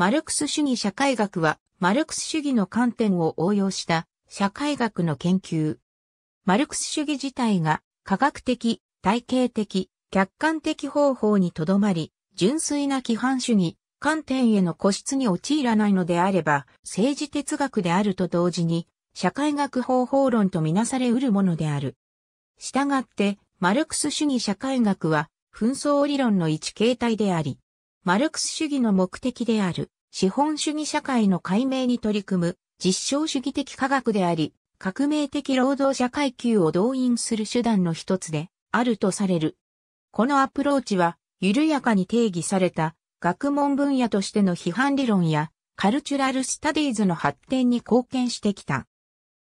マルクス主義社会学は、マルクス主義の観点を応用した社会学の研究。マルクス主義自体が科学的、体系的、客観的方法にとどまり、純粋な規範主義、観点への固執に陥らないのであれば、政治哲学であると同時に、社会学方法論とみなされうるものである。したがって、マルクス主義社会学は、紛争理論の一形態であり、マルクス主義の目的である資本主義社会の解明に取り組む実証主義的科学であり、革命的労働者階級を動員する手段の一つであるとされる。このアプローチは緩やかに定義された学問分野としての批判理論やカルチュラルスタディーズの発展に貢献してきた。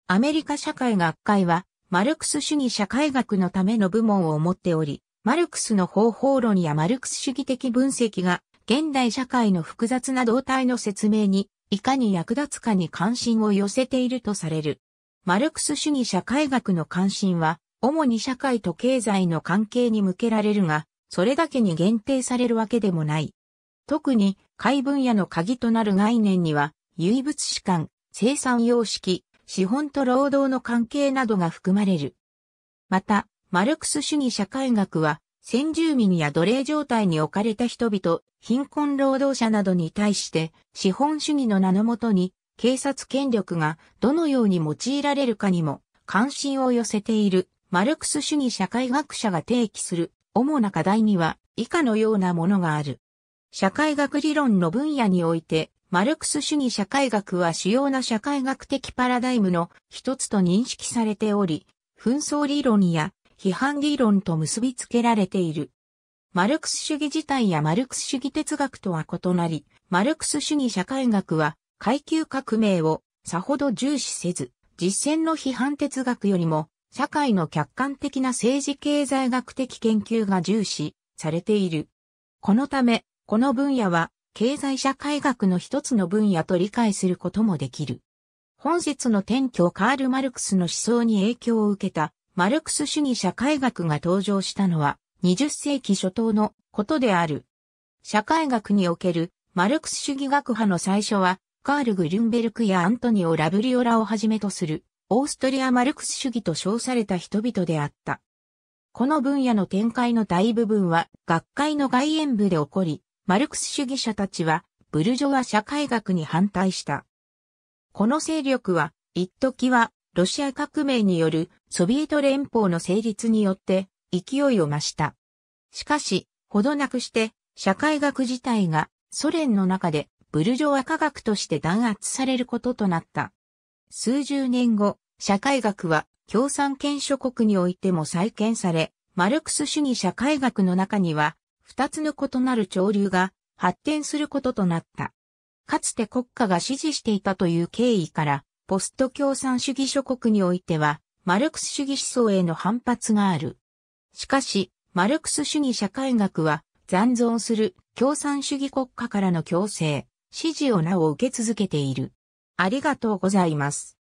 アメリカ社会学会はマルクス主義社会学のための部門を持っており、マルクスの方法論やマルクス主義的分析が現代社会の複雑な動態の説明にいかに役立つかに関心を寄せているとされる。マルクス主義社会学の関心は主に社会と経済の関係に向けられるが、それだけに限定されるわけでもない。特に、解分野の鍵となる概念には、唯物史観、生産様式、資本と労働の関係などが含まれる。また、マルクス主義社会学は、先住民や奴隷状態に置かれた人々、貧困労働者などに対して、資本主義の名のもとに、警察権力がどのように用いられるかにも関心を寄せているマルクス主義社会学者が提起する主な課題には以下のようなものがある。社会学理論の分野において、マルクス主義社会学は主要な社会学的パラダイムの一つと認識されており、紛争理論や批判理論と結びつけられている。マルクス主義自体やマルクス主義哲学とは異なり、マルクス主義社会学は階級革命をさほど重視せず、実践の批判哲学よりも社会の客観的な政治経済学的研究が重視されている。このため、この分野は経済社会学の一つの分野と理解することもできる。本説の転居カール・マルクスの思想に影響を受けたマルクス主義社会学が登場したのは20世紀初頭のことである。社会学におけるマルクス主義学派の最初はカール・グリュンベルクやアントニオ・ラブリオラをはじめとするオーストリア・マルクス主義と称された人々であった。この分野の展開の大部分は学会の外縁部で起こり、マルクス主義者たちはブルジョワ社会学に反対した。この勢力は一時はロシア革命によるソビエト連邦の成立によって勢いを増した。しかし、ほどなくして社会学自体がソ連の中でブルジョア科学として弾圧されることとなった。数十年後、社会学は共産権諸国においても再建され、マルクス主義社会学の中には、二つの異なる潮流が発展することとなった。かつて国家が支持していたという経緯から、ポスト共産主義諸国においては、マルクス主義思想への反発がある。しかし、マルクス主義社会学は、残存する共産主義国家からの強制、支持をなお受け続けている。ありがとうございます。